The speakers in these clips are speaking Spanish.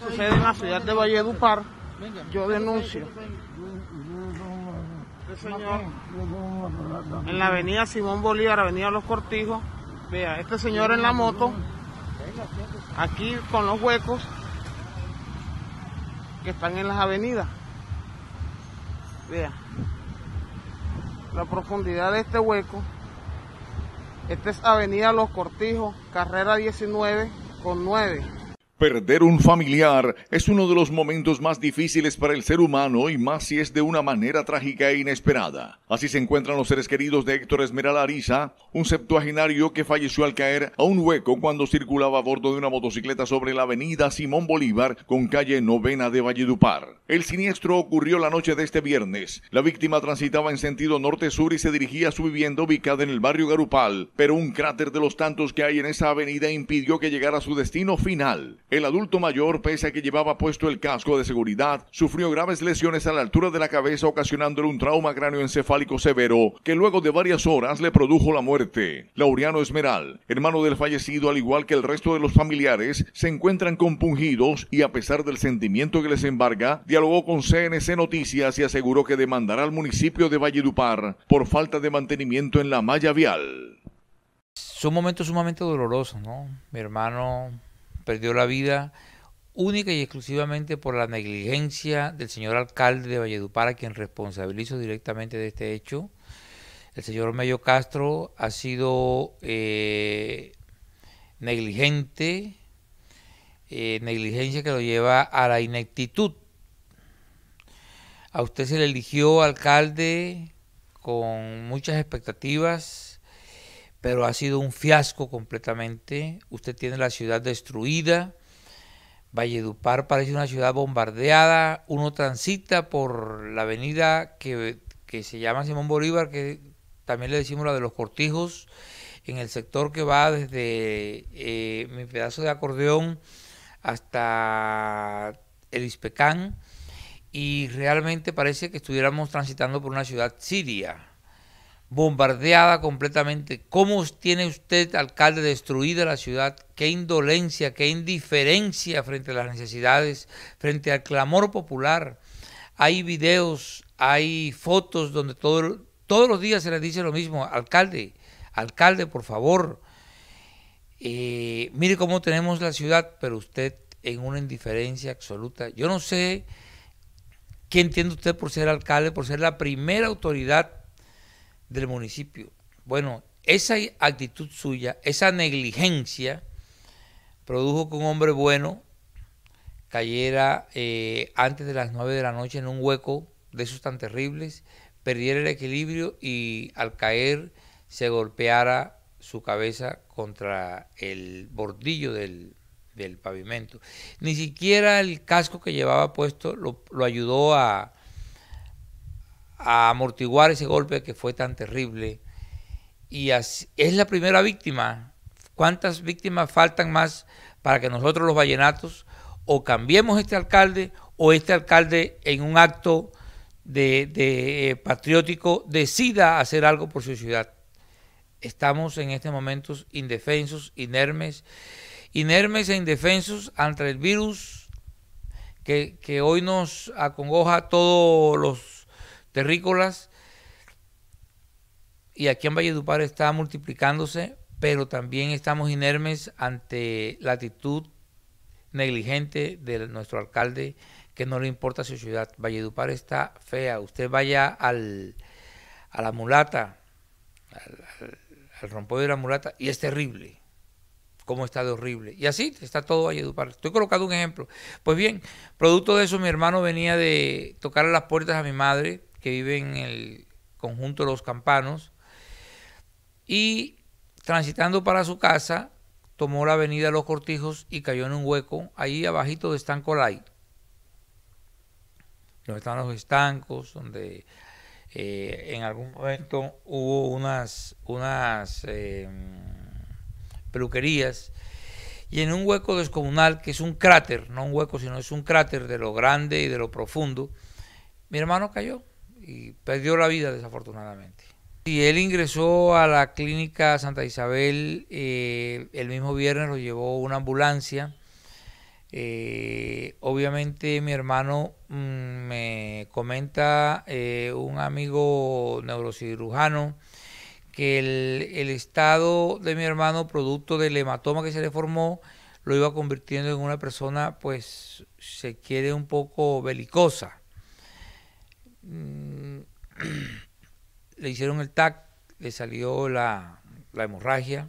sucede en la ciudad de Valledupar, yo denuncio. Este señor, en la avenida Simón Bolívar, avenida Los Cortijos, vea, este señor en la moto, aquí con los huecos que están en las avenidas. Vea, la profundidad de este hueco. Esta es avenida Los Cortijos, carrera 19 con 9. Perder un familiar es uno de los momentos más difíciles para el ser humano y más si es de una manera trágica e inesperada. Así se encuentran los seres queridos de Héctor Esmeralda Ariza, un septuaginario que falleció al caer a un hueco cuando circulaba a bordo de una motocicleta sobre la avenida Simón Bolívar con calle Novena de Valledupar. El siniestro ocurrió la noche de este viernes. La víctima transitaba en sentido norte-sur y se dirigía a su vivienda ubicada en el barrio Garupal, pero un cráter de los tantos que hay en esa avenida impidió que llegara a su destino final. El adulto mayor, pese a que llevaba puesto el casco de seguridad, sufrió graves lesiones a la altura de la cabeza ocasionándole un trauma encefálico severo que luego de varias horas le produjo la muerte. Laureano Esmeral, hermano del fallecido al igual que el resto de los familiares, se encuentran compungidos y a pesar del sentimiento que les embarga, dialogó con CNC Noticias y aseguró que demandará al municipio de Valledupar por falta de mantenimiento en la malla vial. Es un momento sumamente doloroso, ¿no? Mi hermano perdió la vida única y exclusivamente por la negligencia del señor alcalde de Valledupar, a quien responsabilizo directamente de este hecho. El señor Mello Castro ha sido eh, negligente, eh, negligencia que lo lleva a la ineptitud. A usted se le eligió alcalde con muchas expectativas pero ha sido un fiasco completamente. Usted tiene la ciudad destruida, Valledupar parece una ciudad bombardeada, uno transita por la avenida que, se llama Simón Bolívar, que también le decimos la de los cortijos, en el sector que va desde eh, mi pedazo de acordeón hasta el Ispecán, y realmente parece que estuviéramos transitando por una ciudad siria bombardeada completamente. ¿Cómo tiene usted, alcalde, destruida la ciudad? ¿Qué indolencia, qué indiferencia frente a las necesidades, frente al clamor popular? Hay videos, hay fotos donde todos los días se le dice lo mismo, alcalde, alcalde, por favor. Eh, mire cómo tenemos la ciudad, pero usted en una indiferencia absoluta. Yo no sé qué entiende usted por ser alcalde, por ser la primera autoridad del municipio. Bueno, esa actitud suya, esa negligencia, produjo que un hombre bueno cayera eh, antes de las 9 de la noche en un hueco de esos tan terribles, perdiera el equilibrio y al caer se golpeara su cabeza contra el bordillo del, pavimento. Ni siquiera el casco que llevaba puesto lo ayudó a, a amortiguar ese golpe que fue tan terrible. Y es la primera víctima. ¿Cuántas víctimas faltan más para que nosotros los vallenatos o cambiemos este alcalde o este alcalde en un acto de, eh, patriótico decida hacer algo por su ciudad? Estamos en este momento indefensos, inermes, inermes e indefensos ante el virus que, que hoy nos acongoja todos los terrícolas. Y aquí en Valledupar está multiplicándose, pero también estamos inermes ante la actitud negligente de nuestro alcalde, que no le importa su ciudad. Valledupar está fea. Usted vaya al, a la mulata, al, al, rompo de la mulata, y es terrible cómo está de horrible. Y así está todo Valledupar. Estoy colocando un ejemplo. Pues bien, producto de eso, mi hermano venía de tocar las puertas a mi madre que vive en el conjunto de los campanos. Y transitando para su casa, tomó la avenida Los Cortijos y cayó en un hueco, ahí abajito de Estanco donde están los estancos, donde eh, en algún momento hubo unas, unas em, peluquerías, y en un hueco descomunal, que es un cráter, no un hueco, sino es un cráter de lo grande y de lo profundo, mi hermano cayó y perdió la vida desafortunadamente. Y él ingresó a la clínica Santa Isabel, eh, el mismo viernes lo llevó una ambulancia. Eh, obviamente mi hermano mm, me comenta eh, un amigo neurocirujano que el, el, estado de mi hermano, producto del hematoma que se le formó, lo iba convirtiendo en una persona, pues se quiere un poco belicosa. Mm, le hicieron el TAC, le salió la, hemorragia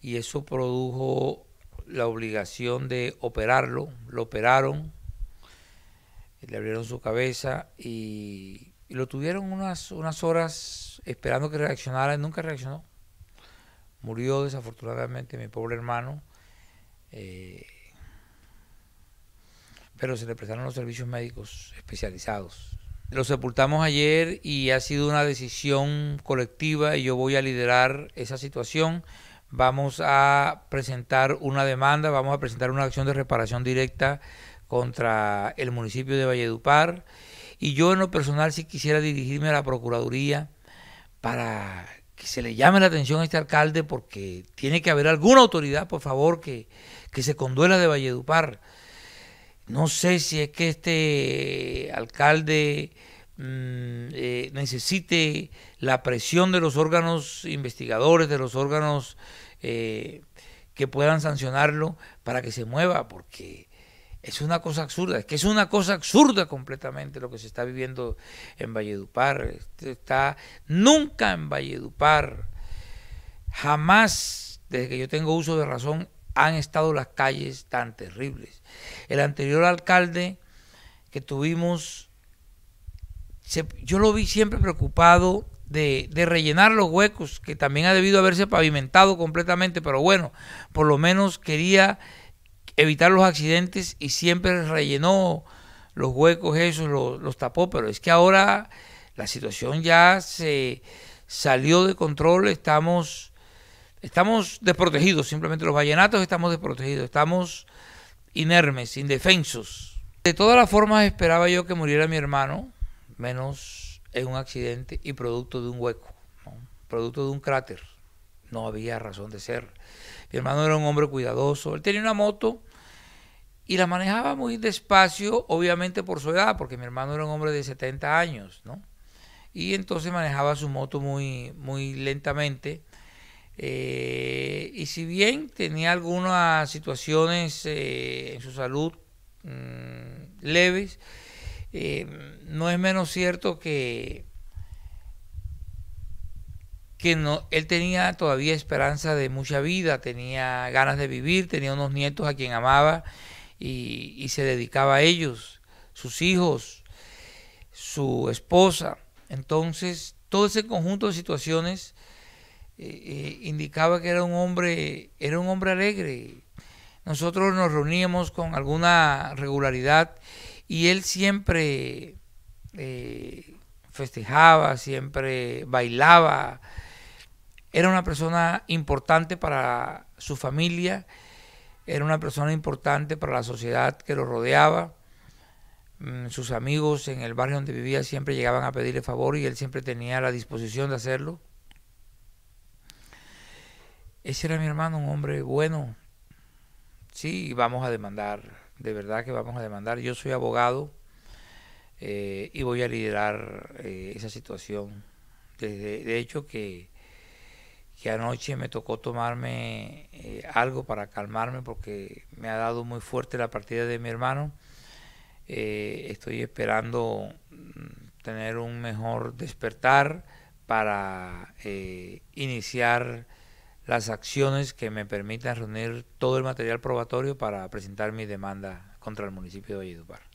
y eso produjo la obligación de operarlo, lo operaron, le abrieron su cabeza y, lo tuvieron unas, unas horas esperando que reaccionara, y nunca reaccionó. Murió desafortunadamente mi pobre hermano. Eh, pero se le prestaron los servicios médicos especializados. Lo sepultamos ayer y ha sido una decisión colectiva y yo voy a liderar esa situación. Vamos a presentar una demanda, vamos a presentar una acción de reparación directa contra el municipio de Valledupar. Y yo en lo personal sí quisiera dirigirme a la Procuraduría para que se le llame la atención a este alcalde porque tiene que haber alguna autoridad, por favor, que, que se conduela de Valledupar no sé si es que este alcalde mm, eh, necesite la presión de los órganos investigadores, de los órganos eh, que puedan sancionarlo para que se mueva, porque es una cosa absurda, es que es una cosa absurda completamente lo que se está viviendo en Valledupar. Este está, nunca en Valledupar, jamás, desde que yo tengo uso de razón, han estado las calles tan terribles. El anterior alcalde que tuvimos, yo lo vi siempre preocupado de, rellenar los huecos, que también ha debido haberse pavimentado completamente, pero bueno, por lo menos quería evitar los accidentes y siempre rellenó los huecos, esos los, los tapó, pero es que ahora la situación ya se salió de control, estamos Estamos desprotegidos, simplemente los vallenatos estamos desprotegidos, estamos inermes, indefensos. De todas las formas esperaba yo que muriera mi hermano, menos en un accidente y producto de un hueco, producto de un cráter. No había razón de ser. Mi hermano era un hombre cuidadoso, él tenía una moto y la manejaba muy despacio, obviamente por su edad, porque mi hermano era un hombre de 70 años, ¿no? Y entonces manejaba su moto muy, muy lentamente eh, y si bien tenía algunas situaciones eh, en su salud mm, leves, eh, no es menos cierto que, que no, él tenía todavía esperanza de mucha vida, tenía ganas de vivir, tenía unos nietos a quien amaba y se dedicaba a ellos, sus hijos, su esposa. Entonces, todo ese conjunto de situaciones eh, eh, indicaba que era un hombre, era un hombre alegre. Nosotros nos reuníamos con alguna regularidad y él siempre eh, festejaba, siempre bailaba. Era una persona importante para su familia, era una persona importante para la sociedad que lo rodeaba. Mm, sus amigos en el barrio donde vivía siempre llegaban a pedirle favor y él siempre tenía la disposición de hacerlo. Ese era mi hermano, un hombre bueno. Sí, vamos a demandar, de verdad que vamos a demandar. Yo soy abogado eh, y voy a liderar eh, esa situación. de hecho que, que, anoche me tocó tomarme eh, algo para calmarme porque me ha dado muy fuerte la partida de mi hermano. estoy esperando mm, tener un mejor despertar para iniciar las acciones que me permitan reunir todo el material probatorio para presentar mi demanda contra el municipio de Valledupar.